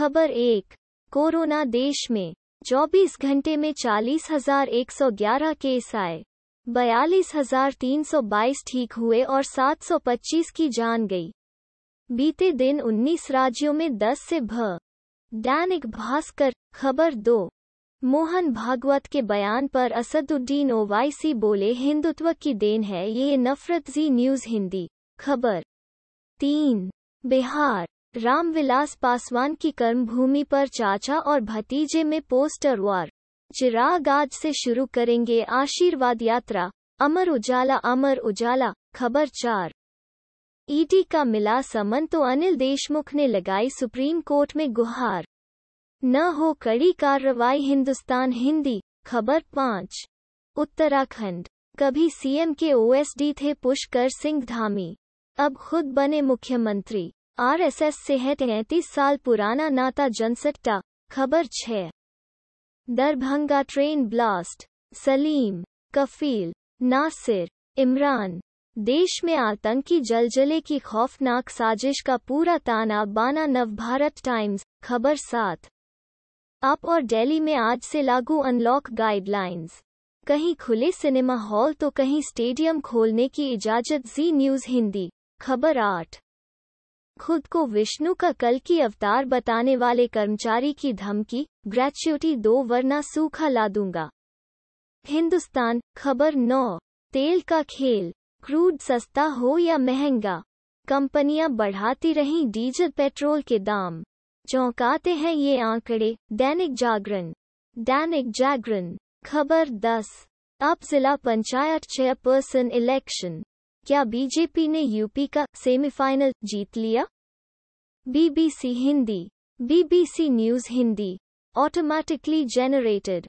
खबर एक कोरोना देश में 24 घंटे में चालीस हजार एक सौ ग्यारह केस आए बयालीस हजार तीन सौ बाईस ठीक हुए और 725 की जान गई बीते दिन 19 राज्यों में 10 से भ दैनिक भास्कर खबर दो मोहन भागवत के बयान पर असदुद्दीन ओवाइसी बोले हिंदुत्व की देन है ये नफरत जी न्यूज हिंदी खबर तीन बिहार रामविलास पासवान की कर्मभूमि पर चाचा और भतीजे में पोस्टर वार चिराग आज से शुरू करेंगे आशीर्वाद यात्रा अमर उजाला अमर उजाला खबर चार ईडी e का मिला समन तो अनिल देशमुख ने लगाई सुप्रीम कोर्ट में गुहार न हो कड़ी कार्रवाई हिंदुस्तान हिंदी खबर पाँच उत्तराखंड कभी सीएम के ओएसडी थे पुष्कर सिंह धामी अब खुद बने मुख्यमंत्री आरएसएस से है तैतीस साल पुराना नाता जनसट्टा खबर छः दरभंगा ट्रेन ब्लास्ट सलीम कफील नासिर इमरान देश में आतंकी जलजले की खौफनाक साजिश का पूरा ताना बाना नवभारत टाइम्स खबर सात अप और दिल्ली में आज से लागू अनलॉक गाइडलाइंस कहीं खुले सिनेमा हॉल तो कहीं स्टेडियम खोलने की इजाजत जी न्यूज हिंदी खबर आठ खुद को विष्णु का कल की अवतार बताने वाले कर्मचारी की धमकी ग्रेच्युटी दो वरना सूखा ला दूंगा हिंदुस्तान खबर नौ तेल का खेल क्रूड सस्ता हो या महंगा कंपनियां बढ़ाती रहीं डीजल पेट्रोल के दाम चौंकाते हैं ये आंकड़े दैनिक जागरण दैनिक जागरण खबर दस अब जिला पंचायत चेयरपर्सन इलेक्शन क्या बीजेपी ने यूपी का सेमीफाइनल जीत लिया BBC Hindi BBC news Hindi automatically generated